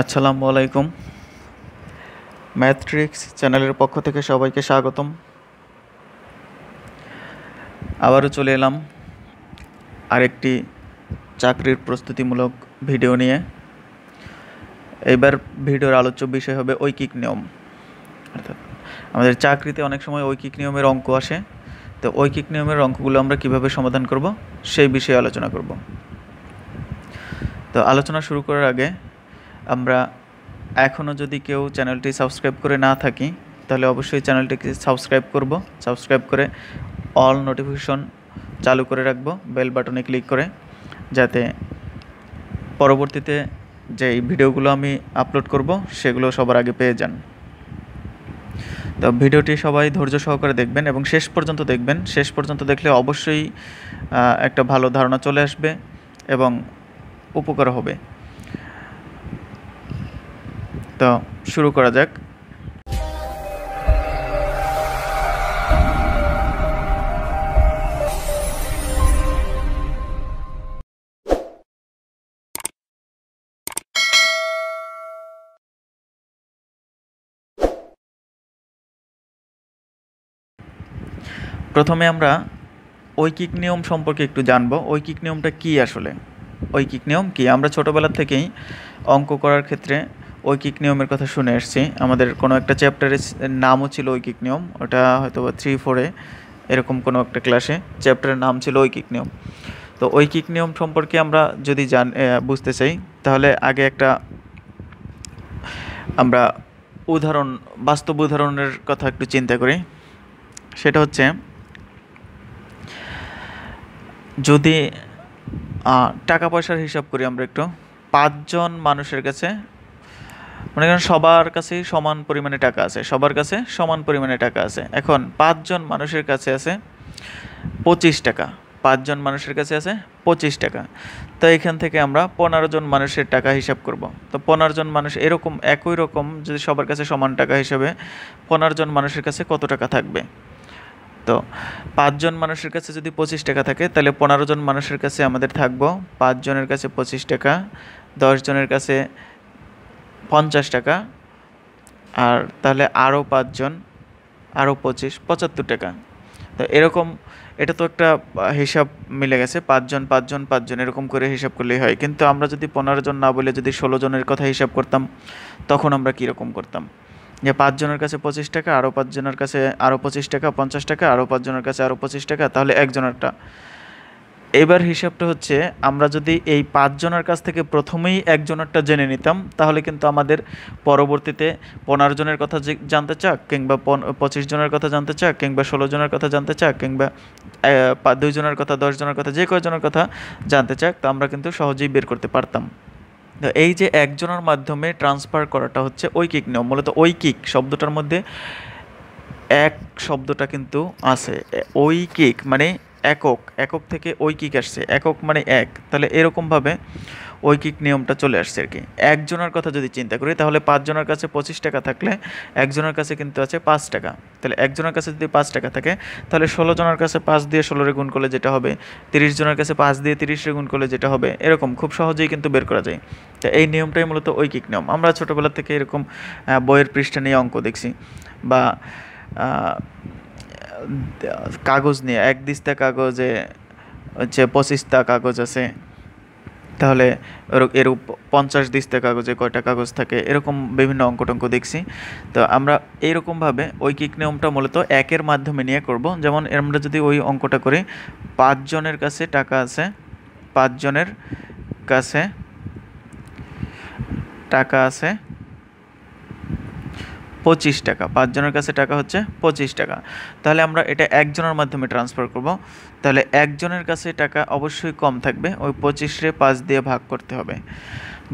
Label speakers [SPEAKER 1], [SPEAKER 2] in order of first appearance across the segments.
[SPEAKER 1] আসসালামু আলাইকুম ম্যাথট্রিক্স চ্যানেলের পক্ষ থেকে সবাইকে স্বাগতম আবারও চলে এলাম আরেকটি চাকরির প্রস্তুতিমূলক ভিডিও নিয়ে এইবার ভিডিওর আলোচ্য বিষয় হবে ঐকিক নিয়ম অর্থাৎ আমাদের চাকরিতে অনেক সময় ঐকিক নিয়মের অঙ্ক আসে তো ঐকিক নিয়মের অঙ্কগুলো আমরা কিভাবে সমাধান করব সেই বিষয়ে আলোচনা করব তো আলোচনা শুরু করার আগে আমরা এখনও যদি কেউ চ্যানেলটি সাবস্ক্রাইব করে না থাকি তাহলে অবশ্যই চ্যানেলটিকে সাবস্ক্রাইব করব সাবস্ক্রাইব করে অল নোটিফিকেশন চালু করে রাখবো বেল বাটনে ক্লিক করে যাতে পরবর্তীতে যে ভিডিওগুলো আমি আপলোড করব সেগুলো সবার আগে পেয়ে যান তো ভিডিওটি সবাই ধৈর্য সহকারে দেখবেন এবং শেষ পর্যন্ত দেখবেন শেষ পর্যন্ত দেখলে অবশ্যই একটা ভালো ধারণা চলে আসবে এবং উপকার হবে তো শুরু করা যাক প্রথমে আমরা ঐকিক নিয়ম সম্পর্কে একটু জানব ঐকিক নিয়মটা কি আসলে ঐকিক নিয়ম কি আমরা ছোটবেলা থেকেই অঙ্ক করার ক্ষেত্রে ঐকিক নিয়মের কথা শুনে এসছি আমাদের কোনো একটা চ্যাপ্টারের নামও ছিল ঐকিক নিয়ম ওটা হয়তো বা থ্রি ফোরে এরকম কোনো একটা ক্লাসে চ্যাপ্টারের নাম ছিল ঐকিক নিয়ম তো ঐকিক নিয়ম সম্পর্কে আমরা যদি জান বুঝতে চাই তাহলে আগে একটা আমরা উদাহরণ বাস্তব উদাহরণের কথা একটু চিন্তা করি সেটা হচ্ছে যদি টাকা পয়সার হিসাব করি আমরা একটু পাঁচজন মানুষের কাছে মনে করেন সবার কাছেই সমান পরিমাণে টাকা আছে সবার কাছে সমান পরিমাণে টাকা আছে এখন পাঁচজন মানুষের কাছে আছে পঁচিশ টাকা পাঁচজন মানুষের কাছে আছে পঁচিশ টাকা তো এখান থেকে আমরা পনেরো জন মানুষের টাকা হিসাব করব তো পনেরো জন মানুষ এরকম একই রকম যদি সবার কাছে সমান টাকা হিসাবে পনেরো জন মানুষের কাছে কত টাকা থাকবে তো পাঁচজন মানুষের কাছে যদি পঁচিশ টাকা থাকে তাহলে পনেরো জন মানুষের কাছে আমাদের থাকবো পাঁচজনের কাছে পঁচিশ টাকা দশজনের কাছে পঞ্চাশ টাকা আর তাহলে আরও পাঁচজন আরও পঁচিশ পঁচাত্তর টাকা তো এরকম এটা তো একটা হিসাব মিলে গেছে পাঁচজন পাঁচজন পাঁচজন এরকম করে হিসাব করলেই হয় কিন্তু আমরা যদি পনেরো জন না বলে যদি ষোলো জনের কথা হিসাব করতাম তখন আমরা কীরকম করতাম যে পাঁচজনের কাছে পঁচিশ টাকা আরও পাঁচজনের কাছে আরও পঁচিশ টাকা পঞ্চাশ টাকা আরও পাঁচজনের কাছে আরও পঁচিশ টাকা তাহলে একজনেরটা এবার হিসাবটা হচ্ছে আমরা যদি এই পাঁচজনের কাছ থেকে প্রথমেই একজনেরটা জেনে নিতাম তাহলে কিন্তু আমাদের পরবর্তীতে পনেরো জনের কথা জানতে চাক কিংবা পঁচিশ জনের কথা জানতে চাক কিংবা ষোলো জনের কথা জানতে চাক কিংবা দুইজনের কথা দশজনের কথা যে কয়জনের কথা জানতে চাক তা আমরা কিন্তু সহজেই বের করতে পারতাম তো এই যে একজনের মাধ্যমে ট্রান্সফার করাটা হচ্ছে ঐকিক নিয়ম মূলত ঐকিক শব্দটার মধ্যে এক শব্দটা কিন্তু আছে ঐকিক মানে একক একক থেকে ঐকিক আসছে একক মানে এক তাহলে এরকমভাবে ঐকিক নিয়মটা চলে আসছে আর কি একজনের কথা যদি চিন্তা করি তাহলে পাঁচজনের কাছে পঁচিশ টাকা থাকলে একজনের কাছে কিন্তু আছে পাঁচ টাকা তাহলে একজনের কাছে যদি পাঁচ টাকা থাকে তাহলে ষোলো জনের কাছে পাঁচ দিয়ে ষোলোরে গুণ করলে যেটা হবে তিরিশ জনের কাছে পাঁচ দিয়ে তিরিশে গুণ করলে যেটা হবে এরকম খুব সহজেই কিন্তু বের করা যায় তো এই নিয়মটাই মূলত ঐকিক নিয়ম আমরা ছোটোবেলা থেকে এরকম বইয়ের পৃষ্ঠা নিয়ে অঙ্ক দেখছি বা কাগজ নিয়ে এক দিস্তা কাগজে হচ্ছে পঁচিশটা কাগজ আছে তাহলে এরূপ পঞ্চাশ দিস্তা কাগজে কয়টা কাগজ থাকে এরকম বিভিন্ন অঙ্কটঙ্ক দেখছি তো আমরা এইরকমভাবে ঐকিক নিয়মটা মূলত একের মাধ্যমে নিয়ে করব যেমন আমরা যদি ওই অঙ্কটা করি পাঁচজনের কাছে টাকা আছে পাঁচজনের কাছে টাকা আছে পঁচিশ টাকা পাঁচজনের কাছে টাকা হচ্ছে পঁচিশ টাকা তাহলে আমরা এটা একজনের মাধ্যমে ট্রান্সফার করব তাহলে একজনের কাছে টাকা অবশ্যই কম থাকবে ওই পঁচিশে পাঁচ দিয়ে ভাগ করতে হবে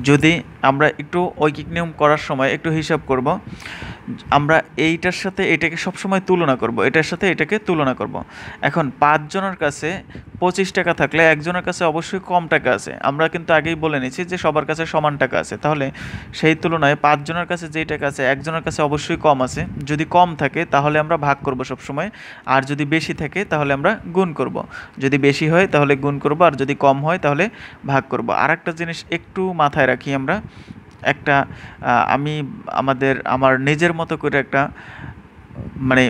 [SPEAKER 1] যদি আমরা একটু ঐকিক নিয়ম করার সময় একটু হিসাব করবো আমরা এইটার সাথে এটাকে সবসময় তুলনা করব এটার সাথে এটাকে তুলনা করব এখন পাঁচজনের কাছে পঁচিশ টাকা থাকলে একজনের কাছে অবশ্যই কম টাকা আছে আমরা কিন্তু আগেই বলে নিয়েছি যে সবার কাছে সমান টাকা আছে তাহলে সেই তুলনায় পাঁচজনের কাছে যেই টাকা আছে একজনের কাছে অবশ্যই কম আছে যদি কম থাকে তাহলে আমরা ভাগ করব সবসময় আর যদি বেশি থাকে তাহলে আমরা গুণ করব যদি বেশি হয় তাহলে গুণ করব আর যদি কম হয় তাহলে ভাগ করব আর একটা জিনিস একটু মাথায় রাখি আমরা একটা আমি আমাদের আমার নিজের মতো করে একটা মানে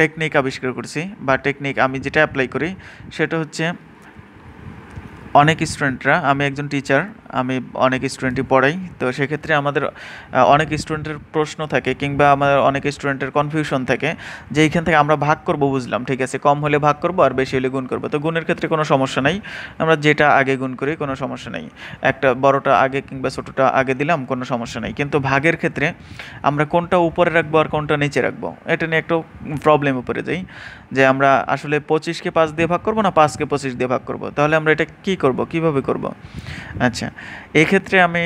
[SPEAKER 1] টেকনিক আবিষ্কার করছি বা টেকনিক আমি যেটা অ্যাপ্লাই করি সেটা হচ্ছে অনেক স্টুডেন্টরা আমি একজন টিচার আমি অনেক স্টুডেন্টই পড়াই তো সেক্ষেত্রে আমাদের অনেক স্টুডেন্টের প্রশ্ন থাকে কিংবা আমাদের অনেক স্টুডেন্টের কনফিউশন থাকে যে এইখান থেকে আমরা ভাগ করব বুঝলাম ঠিক আছে কম হলে ভাগ করব আর বেশি হলে গুণ করব তো গুণের ক্ষেত্রে কোনো সমস্যা নাই আমরা যেটা আগে গুণ করি কোনো সমস্যা নেই একটা বড়টা আগে কিংবা ছোটোটা আগে দিলাম কোনো সমস্যা নেই কিন্তু ভাগের ক্ষেত্রে আমরা কোনটা উপরে রাখবো আর কোনটা নিচে রাখবো এটা নিয়ে একটু প্রবলেম উপরে যাই যে আমরা আসলে পঁচিশকে পাঁচ দিয়ে ভাগ করবো না পাঁচকে পঁচিশ দিয়ে ভাগ করবো তাহলে আমরা এটা কী করব কিভাবে করব আচ্ছা এক্ষেত্রে আমি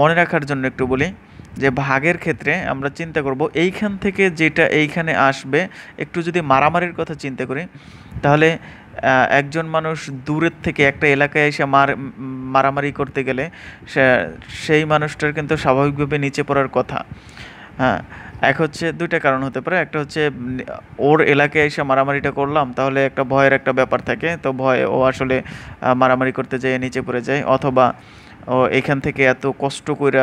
[SPEAKER 1] মনে রাখার জন্য একটু বলি যে ভাগের ক্ষেত্রে আমরা চিন্তা করব এইখান থেকে যেটা এইখানে আসবে একটু যদি মারামারির কথা চিন্তা করি তাহলে একজন মানুষ দূরের থেকে একটা এলাকায় এসে মার মারামারি করতে গেলে সেই মানুষটার কিন্তু স্বাভাবিকভাবে নিচে পড়ার কথা হ্যাঁ এক হচ্ছে দুইটা কারণ হতে পারে একটা হচ্ছে ওর এলাকায় এসে মারামারিটা করলাম তাহলে একটা ভয়ের একটা ব্যাপার থাকে তো ভয় ও আসলে মারামারি করতে যায় নিচে পড়ে যায় অথবা ও এখান থেকে এত কষ্ট করে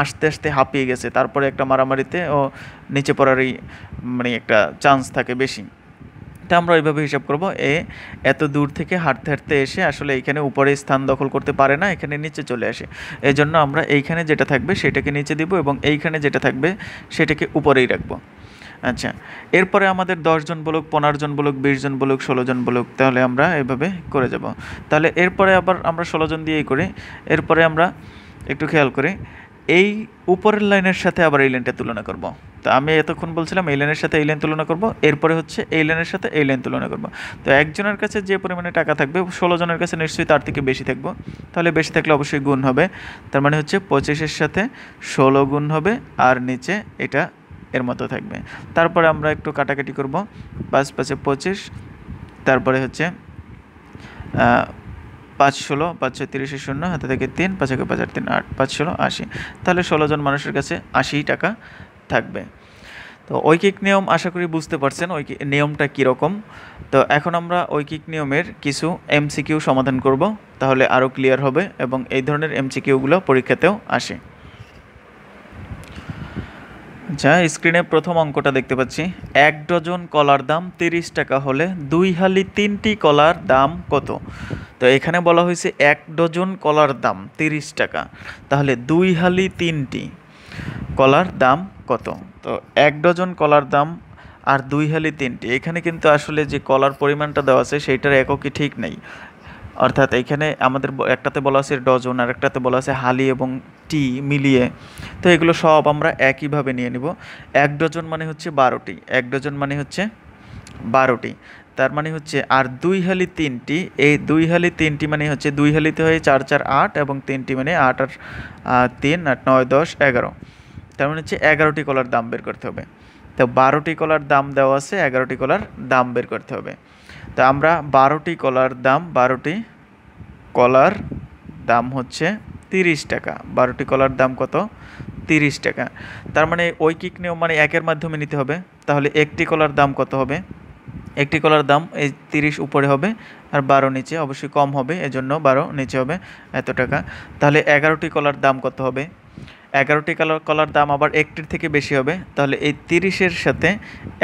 [SPEAKER 1] আসতে আসতে হাঁপিয়ে গেছে তারপরে একটা মারামারিতে ও নিচে পড়ারই মানে একটা চান্স থাকে বেশি হাঁটতে আমরা ওইভাবে হিসাব করব এ এত দূর থেকে হাঁটতে হাঁটতে এসে আসলে এইখানে উপরে স্থান দখল করতে পারে না এখানে নিচে চলে আসে এই জন্য আমরা এইখানে যেটা থাকবে সেটাকে নিচে দিব এবং এইখানে যেটা থাকবে সেটাকে উপরেই রাখবো আচ্ছা এরপরে আমাদের দশজন বলুক পনেরো জন বলুক বিশ জন বলুক ষোলো জন বলুক তাহলে আমরা এভাবে করে যাব তাহলে এরপরে আবার আমরা ষোলো জন দিয়েই করি এরপরে আমরা একটু খেয়াল করি এই উপরের লাইনের সাথে আবার এই লাইনটা তুলনা করব তো আমি এতক্ষণ বলছিলাম এই লাইনের সাথে এই লাইন তুলনা করব এরপরে হচ্ছে এই লাইনের সাথে এই লাইন তুলনা করব তো একজনের কাছে যে পরিমাণে টাকা থাকবে ষোলো জনের কাছে নিশ্চয়ই তার থেকে বেশি থাকবো তাহলে বেশি থাকলে অবশ্যই গুণ হবে তার মানে হচ্ছে পঁচিশের সাথে ষোলো গুণ হবে আর নিচে এটা এর মতো থাকবে তারপরে আমরা একটু কাটাকাটি করব পাঁচ পাঁচে পঁচিশ তারপরে হচ্ছে পাঁচ ষোলো পাঁচ ছয় তিরিশে শূন্য হাতে থেকে তিন পাঁচ একে পাঁচ আট তিন আট পাঁচ ষোলো আশি তাহলে ষোলো জন মানুষের কাছে আশি টাকা থাকবে তো ঐকিক নিয়ম আশা করি বুঝতে পারছেন ওই নিয়মটা কীরকম তো এখন আমরা ঐকিক নিয়মের কিছু এমসিকিউ সমাধান করব তাহলে আরও ক্লিয়ার হবে এবং এই ধরনের এমসিকিউগুলো পরীক্ষাতেও আসে আচ্ছা স্ক্রিনে প্রথম অঙ্কটা দেখতে পাচ্ছি এক ডজন কলার দাম তিরিশ টাকা হলে দুই হালি তিনটি কলার দাম কত তো এখানে বলা হয়েছে এক ডজন কলার দাম তিরিশ টাকা তাহলে দুই হালি তিনটি কলার দাম কত তো এক ডজন কলার দাম আর দুই হালি তিনটি এখানে কিন্তু আসলে যে কলার পরিমাণটা দেওয়া আছে সেইটার এককই ঠিক নেই অর্থাৎ এখানে আমাদের একটাতে বলা আছে ডজন আর একটাতে বলা আছে হালি এবং টি মিলিয়ে তো এগুলো সব আমরা একইভাবে নিয়ে নিব এক ডজন মানে হচ্ছে বারোটি এক ডজন মানে হচ্ছে বারোটি তার মানে হচ্ছে আর দুই হালি তিনটি এই দুই হালি তিনটি মানে হচ্ছে দুই হালিতে হয়ে চার চার আট এবং তিনটি মানে আট আর তিন আট নয় দশ এগারো তার মানে হচ্ছে এগারোটি কলার দাম বের করতে হবে তো বারোটি কলার দাম দেওয়া আছে এগারোটি কলার দাম বের করতে হবে তো আমরা বারোটি কলার দাম বারোটি কলার দাম হচ্ছে তিরিশ টাকা বারোটি কলার দাম কত তিরিশ টাকা তার মানে ঐকিক নিয়ম মানে একের মাধ্যমে নিতে হবে তাহলে একটি কলার দাম কত হবে একটি কলার দাম এই তিরিশ উপরে হবে আর বারো নিচে অবশ্যই কম হবে এজন্য বারো নিচে হবে এত টাকা তাহলে এগারোটি কলার দাম কত হবে এগারোটি কলার কলার দাম আবার একটির থেকে বেশি হবে তাহলে এই তিরিশের সাথে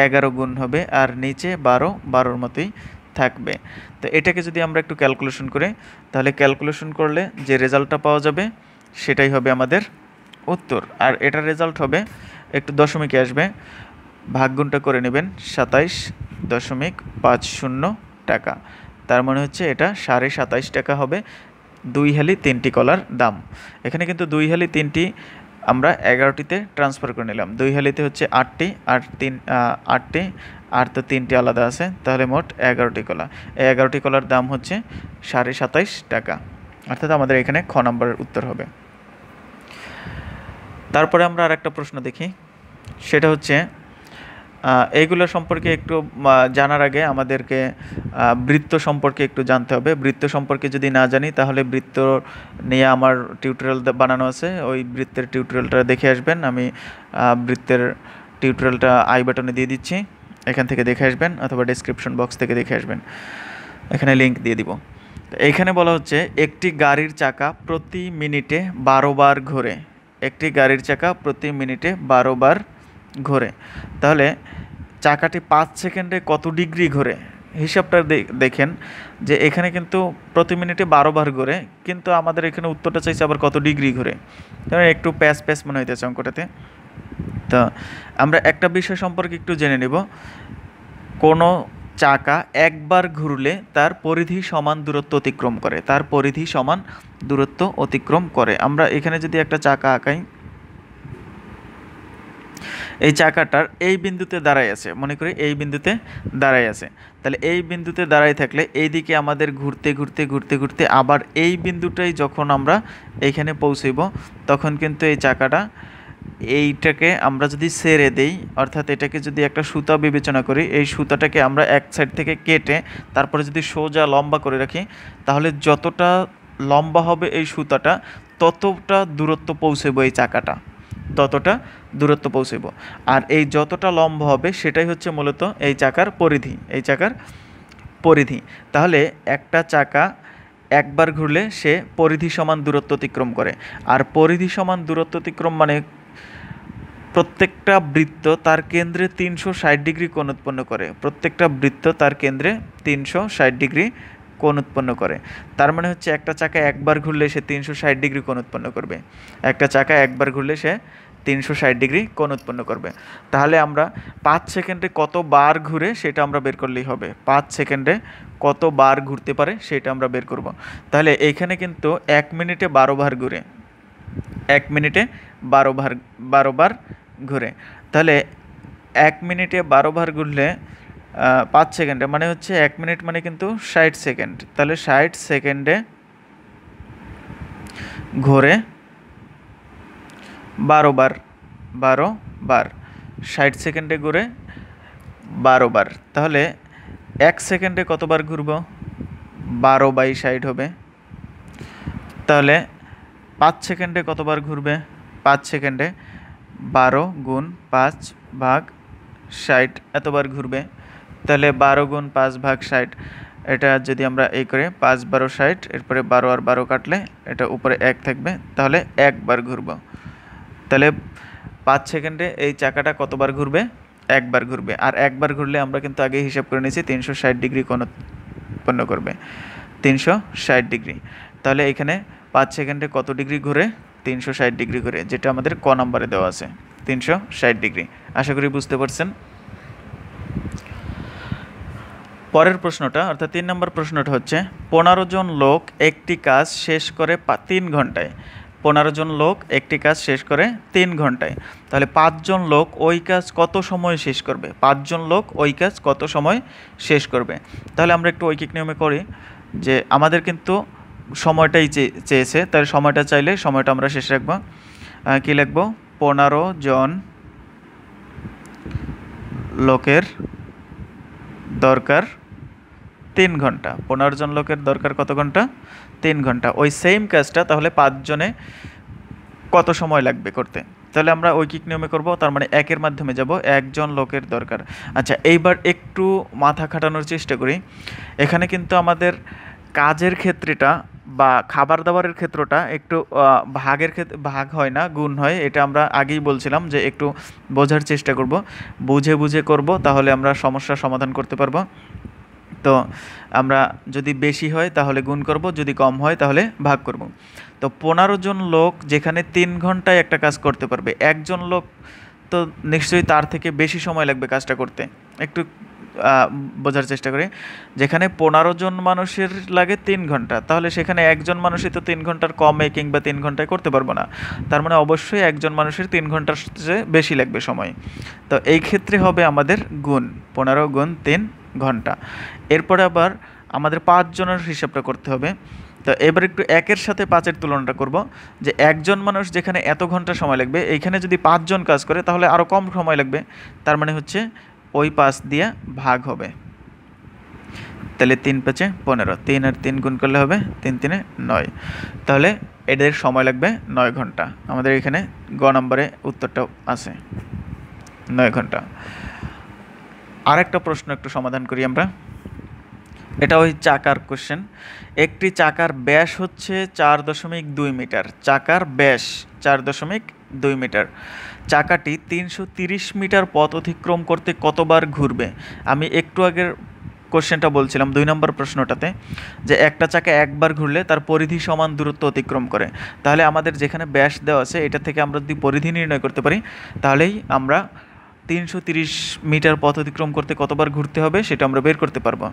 [SPEAKER 1] এগারো গুণ হবে আর নিচে বারো বারোর মতোই থাকবে তো এটাকে যদি আমরা একটু ক্যালকুলেশন করি তাহলে ক্যালকুলেশন করলে যে রেজাল্টটা পাওয়া যাবে সেটাই হবে আমাদের উত্তর আর এটার রেজাল্ট হবে একটু দশমিকে আসবে ভাগ গুণটা করে নেবেন সাতাইশ দশমিক পাঁচ শূন্য টাকা তার মানে হচ্ছে এটা সাড়ে সাতাইশ টাকা হবে দুই হালি তিনটি কলার দাম এখানে কিন্তু দুই হালি তিনটি আমরা এগারোটিতে ট্রান্সফার করে নিলাম দুই হালিতে হচ্ছে আটটি আর তিন আটটি আর তো তিনটি আলাদা আছে তাহলে মোট এগারোটি কলা এগারোটি কলার দাম হচ্ছে সাড়ে সাতাইশ টাকা অর্থাৎ আমাদের এখানে খ নম্বরের উত্তর হবে তারপরে আমরা আর একটা প্রশ্ন দেখি সেটা হচ্ছে এইগুলো সম্পর্কে একটু জানার আগে আমাদেরকে বৃত্ত সম্পর্কে একটু জানতে হবে বৃত্ত সম্পর্কে যদি না জানি তাহলে বৃত্ত নিয়ে আমার টিউটোরিয়াল বানানো আছে ওই বৃত্তের টিউটোরিয়ালটা দেখে আসবেন আমি বৃত্তের টিউটোরিয়ালটা আই বাটনে দিয়ে দিচ্ছি এখান থেকে দেখে আসবেন অথবা ডিসক্রিপশন বক্স থেকে দেখে আসবেন এখানে লিংক দিয়ে দিব এখানে বলা হচ্ছে একটি গাড়ির চাকা প্রতি মিনিটে বারোবার বার ঘোরে একটি গাড়ির চাকা প্রতি মিনিটে বারোবার বার ঘোরে তাহলে চাকাটি পাঁচ সেকেন্ডে কত ডিগ্রি ঘোরে হিসাবটা দেখেন যে এখানে কিন্তু প্রতি মিনিটে বারো বার ঘোরে কিন্তু আমাদের এখানে উত্তরটা চাইছে আবার কত ডিগ্রি ঘোরে তাহলে একটু প্যাস প্যাস মনে হইতেছে অঙ্কটাতে তো আমরা একটা বিষয় সম্পর্কে একটু জেনে নেব কোনো চাকা একবার ঘুরলে তার পরিধি সমান দূরত্ব অতিক্রম করে তার পরিধি সমান দূরত্ব অতিক্রম করে আমরা এখানে যদি একটা চাকা আঁকাই এই চাকাটার এই বিন্দুতে দাঁড়ায় আছে মনে করি এই বিন্দুতে দাঁড়ায় আছে তাহলে এই বিন্দুতে দাঁড়ায় থাকলে এই দিকে আমাদের ঘুরতে ঘুরতে ঘুরতে ঘুরতে আবার এই বিন্দুটাই যখন আমরা এইখানে পৌঁছইব তখন কিন্তু এই চাকাটা এইটাকে আমরা যদি সেরে দেই অর্থাৎ এটাকে যদি একটা সুতা বিবেচনা করি এই সুতাটাকে আমরা এক সাইড থেকে কেটে তারপরে যদি সোজা লম্বা করে রাখি তাহলে যতটা লম্বা হবে এই সুতাটা ততটা দূরত্ব পৌঁছেব এই চাকাটা ততটা দূরত্ব পৌঁছাইব আর এই যতটা লম্ব হবে সেটাই হচ্ছে মূলত এই চাকার পরিধি এই চাকার পরিধি তাহলে একটা চাকা একবার ঘুরলে সে পরিধি সমান দূরত্ব অতিক্রম করে আর পরিধি সমান দূরত্ব অতিক্রম মানে প্রত্যেকটা বৃত্ত তার কেন্দ্রে তিনশো ষাট ডিগ্রি কোণ উৎপন্ন করে প্রত্যেকটা বৃত্ত তার কেন্দ্রে তিনশো ষাট ডিগ্রি কোণ উৎপন্ন করে তার মানে হচ্ছে একটা চাকা একবার ঘুরলে সে তিনশো ষাট ডিগ্রি কোণ উৎপন্ন করবে একটা চাকা একবার ঘুরলে সে তিনশো ষাট ডিগ্রি কোণ উৎপন্ন করবে তাহলে আমরা পাঁচ সেকেন্ডে কত বার ঘুরে সেটা আমরা বের করলেই হবে পাঁচ সেকেন্ডে কত বার ঘুরতে পারে সেটা আমরা বের করব তাহলে এখানে কিন্তু এক মিনিটে বারো বার ঘুরে এক মিনিটে বারো বার বারো বার ঘুরে তাহলে এক মিনিটে বারো বার ঘুরলে পাঁচ সেকেন্ডে মানে হচ্ছে এক মিনিট মানে কিন্তু ষাট সেকেন্ড তাহলে ষাট সেকেন্ডে ঘোরে বারো বার বারো বার ষাট সেকেন্ডে ঘুরে বারো বার তাহলে এক সেকেন্ডে কতবার ঘুরব বারো বাই ষাট হবে তাহলে পাঁচ সেকেন্ডে কতবার ঘুরবে পাঁচ সেকেন্ডে বারো গুণ পাঁচ ভাগ ষাট এতবার ঘুরবে তাহলে বারো গুণ পাঁচ ভাগ ষাট এটা যদি আমরা এই করে পাঁচ বারো ষাট এরপরে বারো আর বারো কাটলে এটা উপরে এক থাকবে তাহলে একবার ঘুরবো তাহলে পাঁচ সেকেন্ডে এই চাকাটা কতবার ঘুরবে একবার ঘুরবে আর একবার ঘুরলে আমরা কিন্তু আগে হিসাব করে নিয়েছি তিনশো ষাট ডিগ্রি কোন উৎপন্ন করবে তিনশো ষাট ডিগ্রি তাহলে এখানে পাঁচ সেকেন্ডে কত ডিগ্রি ঘুরে তিনশো ষাট ডিগ্রি ঘুরে যেটা আমাদের ক নম্বরে দেওয়া আছে তিনশো ষাট ডিগ্রি আশা করি বুঝতে পারছেন পরের প্রশ্নটা অর্থাৎ তিন নম্বর প্রশ্নটা হচ্ছে পনেরো জন লোক একটি কাজ শেষ করে তিন ঘন্টায় পনেরো জন লোক একটি কাজ শেষ করে তিন ঘন্টায় তাহলে পাঁচজন লোক ওই কাজ কত সময় শেষ করবে পাঁচজন লোক ওই কাজ কত সময় শেষ করবে তাহলে আমরা একটু ঐকিক নিয়মে করি যে আমাদের কিন্তু সময়টাই চেয়েছে তাহলে সময়টা চাইলে সময়টা আমরা শেষ রাখবো কী লিখবো পনেরো জন লোকের দরকার তিন ঘন্টা পনেরো জন লোকের দরকার কত ঘন্টা তিন ঘন্টা ওই সেম কাজটা তাহলে পাঁচজনে কত সময় লাগবে করতে তাহলে আমরা ঐকিক নিয়মে করব তার মানে একের মাধ্যমে যাব একজন লোকের দরকার আচ্ছা এইবার একটু মাথা খাটানোর চেষ্টা করি এখানে কিন্তু আমাদের কাজের ক্ষেত্রেটা বা খাবার দাবারের ক্ষেত্রটা একটু ভাগের ক্ষেত্রে ভাগ হয় না গুণ হয় এটা আমরা আগেই বলছিলাম যে একটু বোঝার চেষ্টা করব বুঝে বুঝে করব তাহলে আমরা সমস্যার সমাধান করতে পারবো তো আমরা যদি বেশি হয় তাহলে গুণ করব যদি কম হয় তাহলে ভাগ করব তো পনেরো জন লোক যেখানে তিন ঘন্টায় একটা কাজ করতে পারবে একজন লোক তো নিশ্চয়ই তার থেকে বেশি সময় লাগবে কাজটা করতে একটু বোঝার চেষ্টা করি যেখানে পনেরো জন মানুষের লাগে তিন ঘন্টা তাহলে সেখানে একজন মানুষই তো তিন ঘন্টার কমে কিংবা তিন ঘন্টায় করতে পারবো না তার মানে অবশ্যই একজন মানুষের তিন ঘন্টার চেয়ে বেশি লাগবে সময় তো এই ক্ষেত্রে হবে আমাদের গুণ পনেরো গুণ তিন ঘন্টা এরপরে আবার আমাদের পাঁচজনের হিসাবটা করতে হবে তো এবার একটু একের সাথে পাঁচের তুলনাটা করব যে একজন মানুষ যেখানে এত ঘন্টা সময় লাগবে এইখানে যদি পাঁচজন কাজ করে তাহলে আরও কম সময় লাগবে তার মানে হচ্ছে ওই পাঁচ দিয়ে ভাগ হবে তাহলে তিন পাঁচে পনেরো তিন আর তিন গুণ করলে হবে তিন তিনে নয় তাহলে এদের সময় লাগবে নয় ঘন্টা আমাদের এখানে গ নম্বরে উত্তরটা আছে নয় ঘন্টা আর একটা প্রশ্ন একটু সমাধান করি আমরা এটা ওই চাকার কোশ্চেন একটি চাকার ব্যাস হচ্ছে চার দশমিক দুই মিটার চাকার ব্যাস চার দশমিক দুই মিটার চাকাটি তিনশো তিরিশ মিটার পথ অতিক্রম করতে কতবার ঘুরবে আমি একটু আগের কোশ্চেনটা বলছিলাম দুই নম্বর প্রশ্নটাতে যে একটা চাকা একবার ঘুরলে তার পরিধি সমান দূরত্ব অতিক্রম করে তাহলে আমাদের যেখানে ব্যাস দেওয়া আছে এটা থেকে আমরা যদি পরিধি নির্ণয় করতে পারি তাহলেই আমরা তিনশো তিরিশ মিটার পথ অতিক্রম করতে কতবার ঘুরতে হবে সেটা আমরা বের করতে পারবো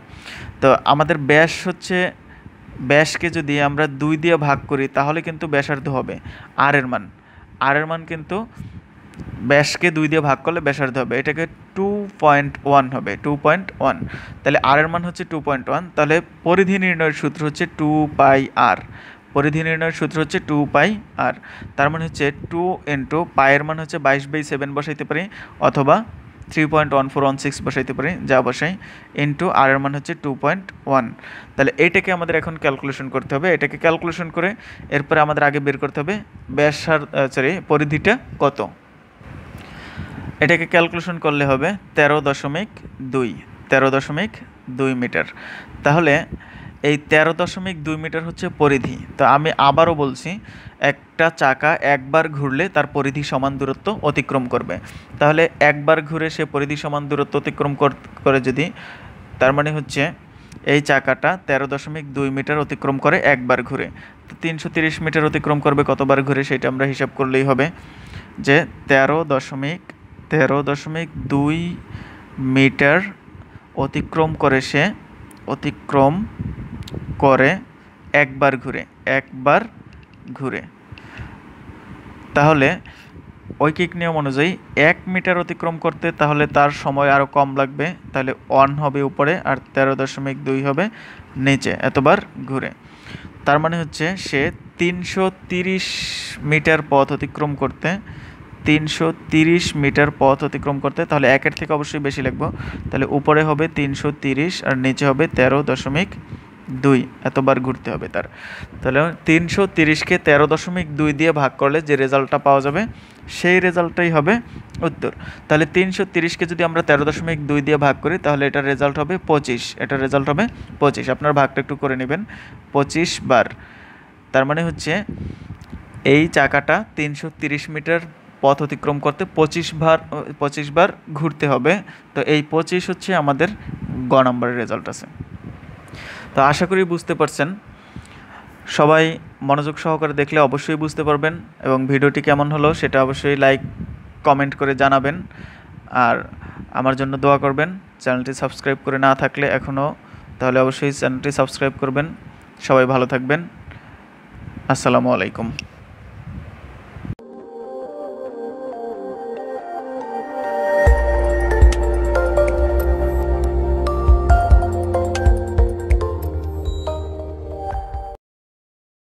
[SPEAKER 1] তো আমাদের ব্যাস হচ্ছে ব্যাসকে যদি আমরা দুই দিয়ে ভাগ করি তাহলে কিন্তু ব্যাসার্ধ হবে আর এর মান আর এর মান কিন্তু ব্যাসকে দুই দিয়ে ভাগ করলে ব্যাসার্ধ হবে এটাকে টু পয়েন্ট ওয়ান হবে টু পয়েন্ট ওয়ান তাহলে আর এর মান হচ্ছে টু পয়েন্ট ওয়ান তাহলে পরিধি নির্ণয়ের সূত্র হচ্ছে টু পাই আর পরিধি নির্ণয়ের সূত্র হচ্ছে টু পাই আর তার মানে হচ্ছে টু ইন্টু পায়ের মানে হচ্ছে বাইশ বাই সেভেন বসাইতে পারি অথবা three point one four one six বসাইতে পারি যা বসাই ইন্টু আর এর মানে হচ্ছে টু পয়েন্ট ওয়ান তাহলে এটাকে আমাদের এখন ক্যালকুলেশন করতে হবে এটাকে ক্যালকুলেশন করে এরপরে আমাদের আগে বের করতে হবে ব্যাসার সরি পরিধিটা কত এটাকে ক্যালকুলেশন করলে হবে তেরো দশমিক দুই তেরো দশমিক দুই মিটার তাহলে এই তেরো দশমিক দুই মিটার হচ্ছে পরিধি তো আমি আবারও বলছি একটা চাকা একবার ঘুরলে তার পরিধি সমান দূরত্ব অতিক্রম করবে তাহলে একবার ঘুরে সে পরিধি সমান দূরত্ব অতিক্রম করে যদি তার মানে হচ্ছে এই চাকাটা তেরো দশমিক দুই মিটার অতিক্রম করে একবার ঘুরে তিনশো তিরিশ মিটার অতিক্রম করবে কতবার ঘুরে সেটা আমরা হিসাব করলেই হবে যে তেরো দশমিক তেরো দশমিক দুই মিটার অতিক্রম করে সে অতিক্রম করে একবার ঘুরে একবার ঘুরে তাহলে ঐকিক নিয়ম অনুযায়ী এক মিটার অতিক্রম করতে তাহলে তার সময় আরও কম লাগবে তাহলে ওয়ান হবে উপরে আর তেরো দশমিক দুই হবে নিচে এতবার ঘুরে তার মানে হচ্ছে সে তিনশো তিরিশ মিটার পথ অতিক্রম করতে তিনশো তিরিশ মিটার পথ অতিক্রম করতে তাহলে একের থেকে অবশ্যই বেশি লাগবো তাহলে উপরে হবে তিনশো তিরিশ আর নিচে হবে তেরো দশমিক দুই এতবার ঘুরতে হবে তার তাহলে তিনশো তিরিশকে তেরো দশমিক দুই দিয়ে ভাগ করলে যে রেজাল্টটা পাওয়া যাবে সেই রেজাল্টটাই হবে উত্তর তাহলে তিনশো তিরিশকে যদি আমরা তেরো দশমিক দুই দিয়ে ভাগ করি তাহলে এটার রেজাল্ট হবে পঁচিশ এটার রেজাল্ট হবে পঁচিশ আপনার ভাগটা একটু করে নেবেন পঁচিশ বার তার মানে হচ্ছে এই চাকাটা তিনশো তিরিশ মিটার পথ অতিক্রম করতে পঁচিশ বার পঁচিশ বার ঘুরতে হবে তো এই পঁচিশ হচ্ছে আমাদের গ নম্বরের রেজাল্ট আছে তো আশা করি বুঝতে পারছেন সবাই মনোযোগ সহকারে দেখলে অবশ্যই বুঝতে পারবেন এবং ভিডিওটি কেমন হলো সেটা অবশ্যই লাইক কমেন্ট করে জানাবেন আর আমার জন্য দোয়া করবেন চ্যানেলটি সাবস্ক্রাইব করে না থাকলে এখনও তাহলে অবশ্যই চ্যানেলটি সাবস্ক্রাইব করবেন সবাই ভালো থাকবেন আসসালামু আলাইকুম